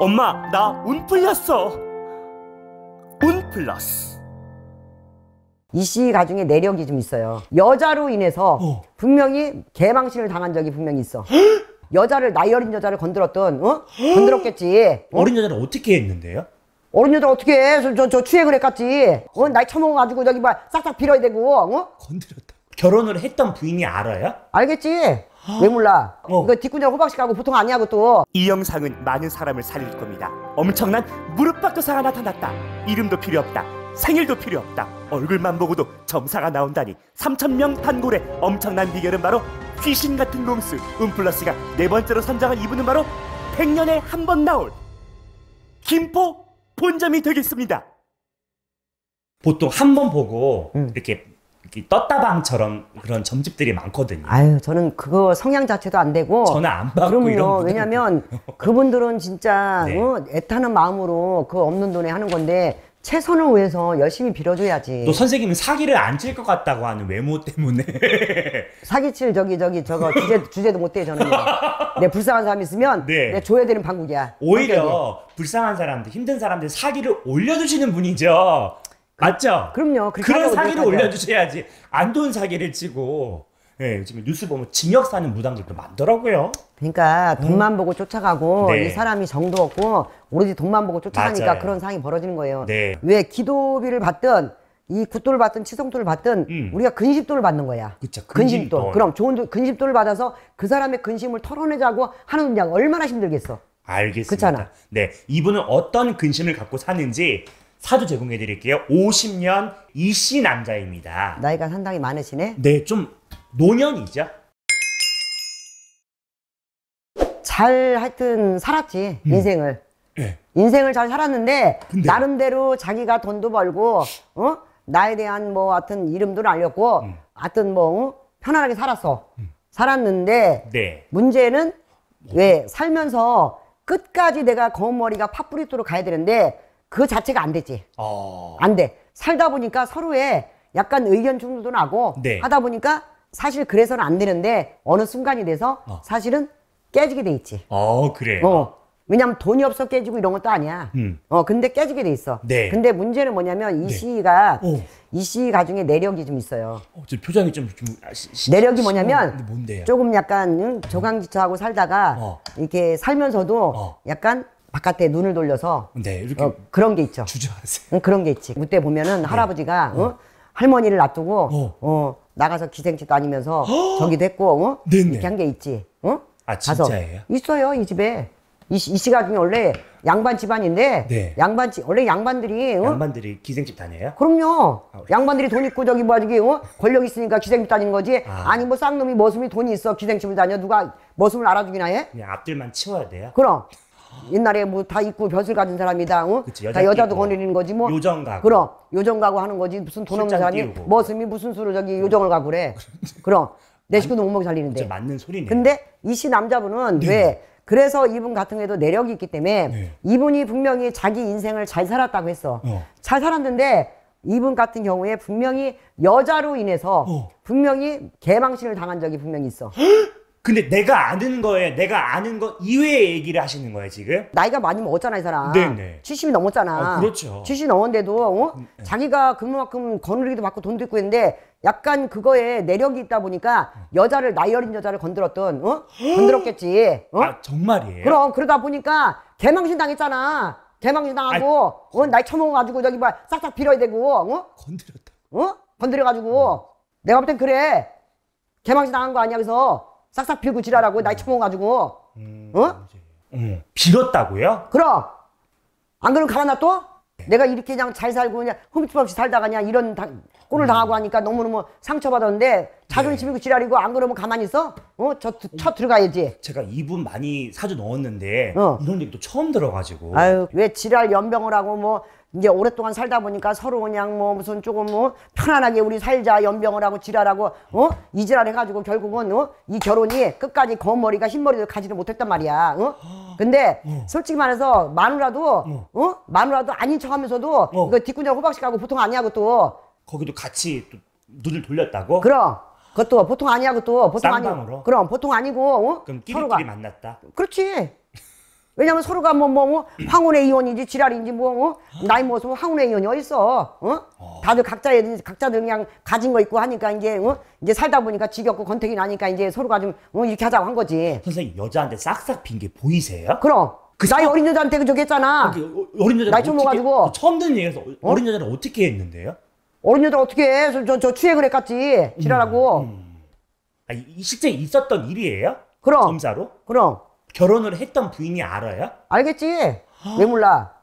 엄마, 나 운 풀렸어. 운 플러스. 이 씨 가중에 내력이 좀 있어요. 여자로 인해서 어. 분명히 개망신을 당한 적이 분명히 있어. 여자를 나이 어린 여자를 건드렸던 어? 건드렸겠지. 어? 어린 여자를 어떻게 했는데요? 어린 여자 어떻게 해? 저, 저, 저 취해 그랬겠지. 어? 나이 처먹어가지고 여기막 싹싹 빌어야 되고, 어? 건드렸 결혼을 했던 부인이 알아요? 알겠지. 아. 왜 몰라? 어. 이거 뒷구녕 호박씨 하고 보통 아니야 그것도. 이 영상은 많은 사람을 살릴 겁니다. 엄청난 무릎박도사가 나타났다. 이름도 필요 없다. 생일도 필요 없다. 얼굴만 보고도 점사가 나온다니 3천명 단골의 엄청난 비결은 바로 귀신 같은 놈스 음플러스가 네 번째로 선장한 이분은 바로 100년에 한 번 나올 김포 본점이 되겠습니다. 보통 한 번 보고 음. 이렇게 떴다방처럼 그런 점집들이 많거든요. 아유, 저는 그거 성향 자체도 안 되고. 전화 안 받고 그럼요. 뭐 왜냐면 그분들은 진짜 네. 어, 애타는 마음으로 그 없는 돈에 하는 건데 최선을 위해서 열심히 빌어줘야지. 또 선생님은 사기를 안 칠 것 같다고 하는 외모 때문에. 사기칠 저기 저기 저거 주제 주제도 못돼저는내 불쌍한 사람 있으면 네. 내 줘야 되는 방국이야. 오히려 성격이. 불쌍한 사람들 힘든 사람들 사기를 올려주시는 분이죠. 그러니까. 맞죠? 그럼요. 그런 사기를 올려주셔야지 안 돈 사기를 치고 예, 요즘 뉴스 보면 징역 사는 무당들도 많더라고요. 그러니까 돈만 음. 보고 쫓아가고 네. 이 사람이 정도 없고 오로지 돈만 보고 쫓아가니까 맞아요. 그런 상황이 벌어지는 거예요. 네. 왜 기도비를 받든 이 굿돌을 받든 치성돌을 받든 음. 우리가 근심돌을 받는 거야. 그쵸, 근심돌. 근심돌. 그럼 좋은 근심돌을 받아서 그 사람의 근심을 털어내자고 하는 양 얼마나 힘들겠어. 알겠습니다. 그렇잖아. 네, 이분은 어떤 근심을 갖고 사는지 사주 제공해 드릴게요. 50년 이씨 남자입니다. 나이가 상당히 많으시네. 네, 좀 노년이죠. 잘 하여튼 살았지 음. 인생을. 네. 인생을 잘 살았는데 근데 나름대로 자기가 돈도 벌고 어? 나에 대한 뭐 하여튼 이름도 알렸고 음. 하여튼 뭐 어? 편안하게 살았어. 음. 살았는데 네. 문제는 뭐? 왜 살면서 끝까지 내가 검은 머리가 파뿌리토로 가야 되는데 그 자체가 안 되지. 어. 안 돼. 살다 보니까 서로의 약간 의견 충돌도 나고 네. 하다 보니까 사실 그래서는 안 되는데 어느 순간이 돼서 어. 사실은 깨지게 돼 있지. 어, 그래. 어. 왜냐면 돈이 없어 깨지고 이런 것도 아니야. 음. 어, 근데 깨지게 돼 있어. 네. 근데 문제는 뭐냐면 이 네. 시가 오. 이 시가 중에 내력이 좀 있어요. 어, 저 표정이 좀, 좀 아, 시, 시, 내력이 뭐냐면 조금 약간 응, 저강지처하고 음. 살다가 어. 이렇게 살면서도 어. 약간 바깥에 눈을 돌려서 네, 이렇게 어, 그런 게 있죠. 주저하세요. 응, 그런 게 있지. 그때 보면은 네. 할아버지가 어. 어? 할머니를 놔두고 어. 어 나가서 기생집 다니면서 저기도 했고 어? 네, 이렇게 한 게 있지. 어? 아 진짜예요? 있어요 이 집에. 이, 이 시각이 원래 양반 집안인데 네. 양반 집 원래 양반들이 어? 양반들이 기생집 다녀요? 그럼요. 아, 양반들이 돈 있고 저기 뭐 저기 어? 권력 있으니까 기생집 다닌 거지. 아. 니뭐 쌍놈이 머슴이 돈이 있어 기생집을 다녀 누가 머슴을 알아주기나 해? 그냥 앞들만 치워야 돼요. 그럼 옛날에 뭐 다 입고 벼슬 가진 사람이다. 어? 그치, 다 여자도 거느리는 거지 뭐. 요정 가고. 그럼 요정 가고 하는 거지 무슨 돈 없는 사람이 띄우 머슴이 무슨 수로 저기 요정을 가고 그래. 그럼 내 식구도 못 먹이 살리는데. 맞는 소리네. 근데 이 씨 남자분은 네. 왜 그래서 이분 같은 경우에도 내력이 있기 때문에 네. 이분이 분명히 자기 인생을 잘 살았다고 했어. 어. 잘 살았는데 이분 같은 경우에 분명히 여자로 인해서 어. 분명히 개망신을 당한 적이 분명히 있어. 근데 내가 아는 거에 내가 아는 거 이외의 얘기를 하시는 거예요 지금? 나이가 많이 먹었잖아 이 사람. 네네. 70이 넘었잖아. 아, 그렇죠. 70이 넘었는데도 어? 음, 네. 자기가 그만큼 거느리기도 받고 돈도 있고 했는데 약간 그거에 내력이 있다 보니까 여자를 나이 어린 여자를 건드렸던 어? 건드렸겠지. 어? 아 정말이에요? 그럼 그러다 보니까 개망신 당했잖아. 개망신 당하고 어, 나이 처먹어가지고 저기 막 싹싹 빌어야 되고 어? 건드렸다. 어? 건드려가지고 음. 내가 볼 땐 그래. 개망신 당한 거 아니야 그래서 싹싹 빌고 지랄하고 나이 음. 처먹어가지고. 음, 어? 음, 빌었다고요? 그럼. 안 그러면 가만놔 둬 네. 내가 이렇게 그냥 잘 살고 그냥 흠집 없이 살다가 그냥 이런 다, 꼴을 당하고 음. 하니까 너무너무 상처받았는데 자존심이고 네. 지랄이고 안 그러면 가만히 있어? 어? 저, 쳐 들어가야지. 제가 이분 많이 사주 넣었는데 어. 이런 얘기도 처음 들어가지고. 아유, 왜 지랄 연병을 하고 뭐 이제 오랫동안 살다 보니까 서로 그냥 뭐 무슨 조금 뭐 편안하게 우리 살자 연병을 하고 지랄하고 어 이지랄 해가지고 결국은 어? 이 결혼이 끝까지 검머리가 흰머리도 가지를 못했단 말이야 어 근데 어. 솔직히 말해서 마누라도 어, 어? 마누라도 아닌 척하면서도 어. 이거 뒷구녕 호박씨가고 보통 아니야 그것도 거기도 같이 또 눈을 돌렸다고 그럼 그것도 보통 아니야 그것도 보통 아니고 그럼 보통 아니고 어? 그럼 끼리끼리 서로가. 만났다 그렇지 왜냐면 서로가 뭐, 뭐, 뭐, 황혼의 이혼인지 지랄인지 뭐, 어? 뭐 나이 먹었으면 황혼의 이혼이 어딨어. 어? 어? 다들 각자의, 각자들 그냥 가진 거 있고 하니까 이제, 어? 이제 살다 보니까 지겹고 권태기 나니까 이제 서로가 좀, 어? 이렇게 하자고 한 거지. 선생님, 여자한테 싹싹 빈 게 보이세요? 그럼. 그 나이 사... 어린 여자한테 그저기 했잖아. 아, 그 어, 어린 여자 나이 좀 먹어가지고. 처음 듣는 얘기에서 어? 린여자를 어떻게 했는데요? 어린 여자 어떻게 해? 저, 저, 저추행그랬겠지 지랄하고. 음, 음. 아, 이, 실제 있었던 일이에요? 그럼. 검사로? 그럼. 결혼을 했던 부인이 알아요? 알겠지. 아. 왜 몰라?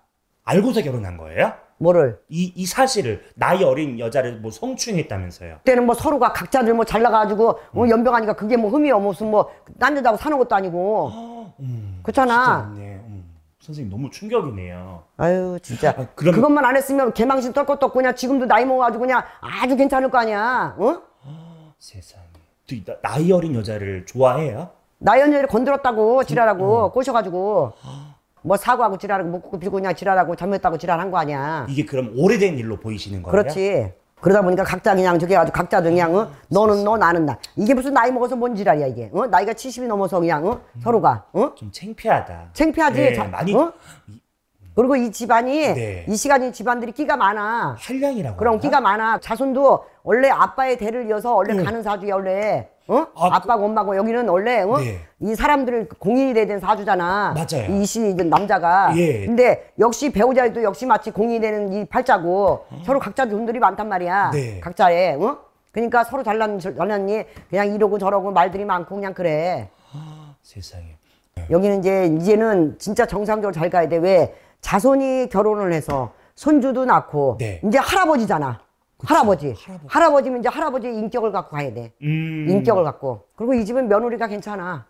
알고서 결혼한 거예요? 뭐를? 이, 이 사실을 나이 어린 여자를 뭐 성추행했다면서요? 그때는 뭐 서로가 각자들 뭐 잘나가지고 어, 뭐 음. 연병하니까 그게 뭐 흠이 뭐 무슨 뭐딴 데다고 사는 것도 아니고 아, 음, 그렇잖아. 진짜 음, 선생님 너무 충격이네요. 아유 진짜 아, 그럼- 그것만 안 했으면 개망신 떨 것도 없고 그냥 지금도 나이 먹어가지고 그냥 아주 괜찮을 거 아니야. 어? 아, 세상에. 또이 나- 나이 어린 여자를 좋아해요? 나연이를 건드렸다고 지랄하고 어. 꼬셔가지고 뭐사고하고 지랄하고 묻고 빌고 그냥 지랄하고 잘못했다고 지랄한 거 아니야. 이게 그럼 오래된 일로 보이시는 거예요? 그렇지. 그러다 보니까 각자 그냥 저게 아주 각자 그냥 어? 너는 너 나는 나 이게 무슨 나이 먹어서 뭔 지랄이야 이게 어? 나이가 70이 넘어서 그냥 어? 음. 서로가 어? 좀 창피하다. 창피하지. 네, 자, 많이 어? 그리고 이 집안이 네. 이 시간이 집안들이 끼가 많아. 한량이라고. 그럼 끼가 많아. 자손도 원래 아빠의 대를 이어서 원래 네. 가는 사주야 원래. 어? 아, 빠고 엄마고 여기는 원래 어? 네. 이사람들은 공인이 되는 사주잖아. 맞아요. 이시 남자가. 예. 근데 역시 배우자도 역시 마치 공인이 되는 이 팔자고 어. 서로 각자 돈들이 많단 말이야. 네. 각자의 어? 그러니까 서로 잘난 잘났니 그냥 이러고 저러고 말들이 많고 그냥 그래. 아, 세상에. 여기는 이제 이제는 진짜 정상적으로 잘 가야 돼. 왜 자손이 결혼을 해서 손주도 낳고 네. 이제 할아버지잖아. 그치, 할아버지. 할아버지. 할아버지면 이제 할아버지 인격을 갖고 가야 돼. 음. 인격을 갖고. 그리고 이 집은 며느리가 괜찮아.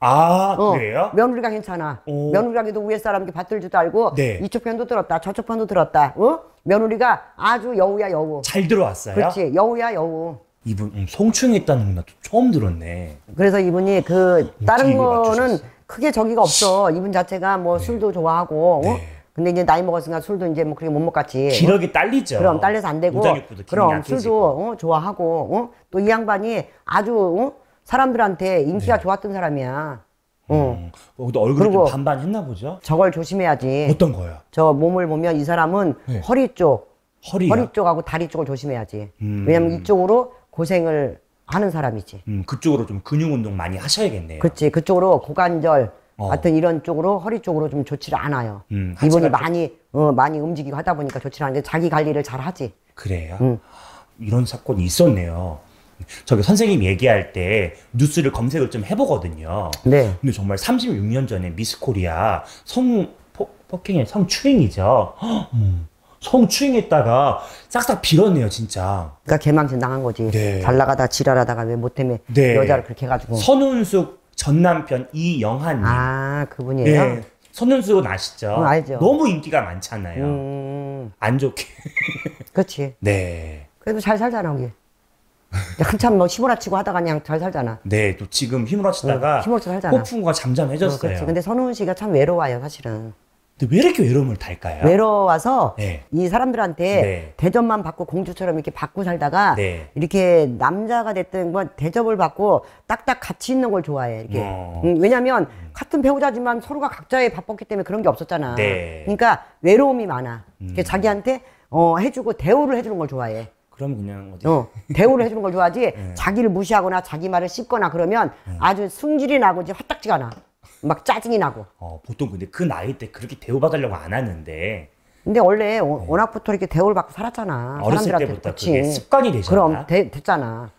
아 어, 그래요? 며느리가 괜찮아. 오. 며느리가 그도 위에 사람들 밭들지도 알고 네. 이쪽 편도 들었다 저쪽 편도 들었다. 어? 며느리가 아주 여우야 여우. 잘 들어왔어요? 그렇지 여우야 여우. 이분 음, 성충이 있다는 건나 처음 들었네. 그래서 이분이 그 다른 거는 크게 저기가 없어. 이분 자체가 뭐 네. 술도 좋아하고 어? 네. 어? 근데 이제 나이 먹었으니까 술도 이제 뭐 그렇게 못 먹겠지. 기력이 딸리죠. 그럼 딸려서 안 되고. 그럼 술도 어, 좋아하고 어? 또 이 양반이 아주 어? 사람들한테 인기가 네. 좋았던 사람이야. 어. 음. 어, 근데 얼굴이 좀 반반했나 보죠? 저걸 조심해야지. 어떤 거야? 저 몸을 보면 이 사람은 네. 허리 쪽, 허리야? 허리 쪽하고 다리 쪽을 조심해야지. 음. 왜냐면 이쪽으로 고생을 하는 사람이지. 음, 그쪽으로 좀 근육 운동 많이 하셔야겠네요. 그렇지. 그쪽으로 고관절, 어. 하여튼 이런 쪽으로 허리 쪽으로 좀 좋지를 않아요. 음, 이분이 아- 많이 어, 많이 움직이고 하다 보니까 좋지를 않은데 자기 관리를 잘 하지. 그래요. 음. 이런 사건이 있었네요. 저기 선생님 얘기할 때 뉴스를 검색을 좀 해보거든요. 네. 근데 정말 36년 전에 미스코리아 성 폭행의 성추행이죠. 헉, 음. 성추행했다가 싹싹 빌었네요, 진짜. 그러니까 개망신 당한 거지. 네. 잘 나가다 지랄하다가 왜못때문 네. 여자를 그렇게 해가지고. 선운숙 전 남편 이영하님. 아 그분이에요. 네. 손눈수로 아시죠? 음, 알죠. 너무 인기가 많잖아요. 음... 안 좋게. 그렇지. 네. 그래도 잘 살잖아 우리. 한참 뭐 휘몰아치고 하다가 그냥 잘 살잖아. 네, 또 지금 휘몰아치다가 응, 휘풍과 잠잠해졌어요. 어, 그렇지. 근데 선우은 씨가 참 외로워요, 사실은. 근데 왜 이렇게 외로움을 달까요? 외로워서 네. 이 사람들한테 네. 대접만 받고 공주처럼 이렇게 받고 살다가 네. 이렇게 남자가 됐든 뭐 대접을 받고 딱딱 같이 있는 걸 좋아해. 이렇게 어. 음, 왜냐하면 같은 배우자지만 서로가 각자의 바빴기 때문에 그런 게 없었잖아. 네. 그러니까 외로움이 많아. 음. 자기한테 어, 해주고 대우를 해주는 걸 좋아해. 그럼 그냥 어디 어, 대우를 해주는 걸 좋아하지 네. 자기를 무시하거나 자기 말을 씹거나 그러면 네. 아주 승질이 나고 이제 화딱지가 나. 막 짜증이 나고. 어, 보통 근데 그 나이 때 그렇게 대우받으려고 안 하는데. 근데 원래 네. 어, 워낙부터 이렇게 대우를 받고 살았잖아. 어렸을 때부터 그치. 그게 습관이 되잖아. 그럼 되, 됐잖아.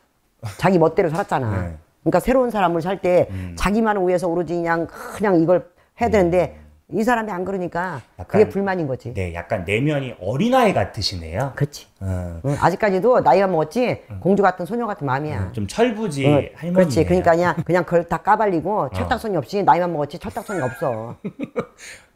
자기 멋대로 살았잖아. 네. 그러니까 새로운 사람을 살때 음. 자기만을 위해서 오로지 그냥 그냥 이걸 해야 되는데 음. 이 사람이 안 그러니까 약간, 그게 불만인 거지. 네, 약간 내면이 어린아이 같으시네요. 그렇지. 어. 응, 아직까지도 나이가 먹었지 응. 공주 같은 소녀 같은 마음이야. 응, 음, 좀 철부지 어, 할머니. 그렇지. 그러니까 그냥 그냥 그걸 다 까발리고 어. 철딱선이 없이 나이만 먹었지 철딱선이 없어.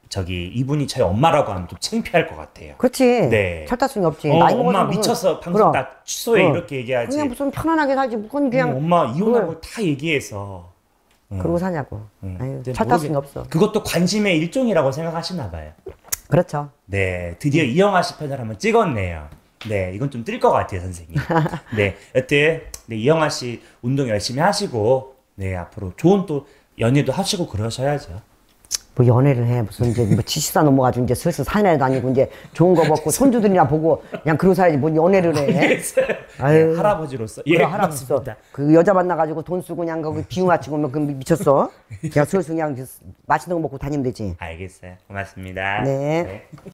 저기 이분이 저희 엄마라고 하면 좀 창피할 것 같아요. 그렇지. 네. 철딱순이 없지. 어, 나이 엄마 미쳐서 방송 다 취소해 그 이렇게 얘기하지. 그냥 무슨 편안하게 살지. 무건 그냥 음, 엄마 이혼하고 다 얘기해서. 그러고 사냐고. 음. 철탑순 없어. 그것도 관심의 일종이라고 생각하시나 봐요. 그렇죠. 네, 드디어 음. 이영아 씨 편을 한번 찍었네요. 네, 이건 좀 뜰 것 같아요, 선생님. 네, 여튼 네, 이영아 씨 운동 열심히 하시고 네 앞으로 좋은 또 연예도 하시고 그러셔야죠. 뭐 연애를 해 무슨 이제 뭐 70사 넘어가지고 이제 슬슬 산에 다니고 이제 좋은 거 먹고 손주들이나 보고 그냥 그러고 살야지 뭐 연애를 해. 아, 예, 아유. 예, 할아버지로서. 예, 그래, 할아버지로서. 그 여자 만나가지고 돈 쓰고 그냥 거기 그 비우 맞추고 면 뭐 그럼 미쳤어. 그냥 슬슬 그냥 맛있는 거 먹고 다니면 되지. 알겠어요. 고맙습니다. 네. 네.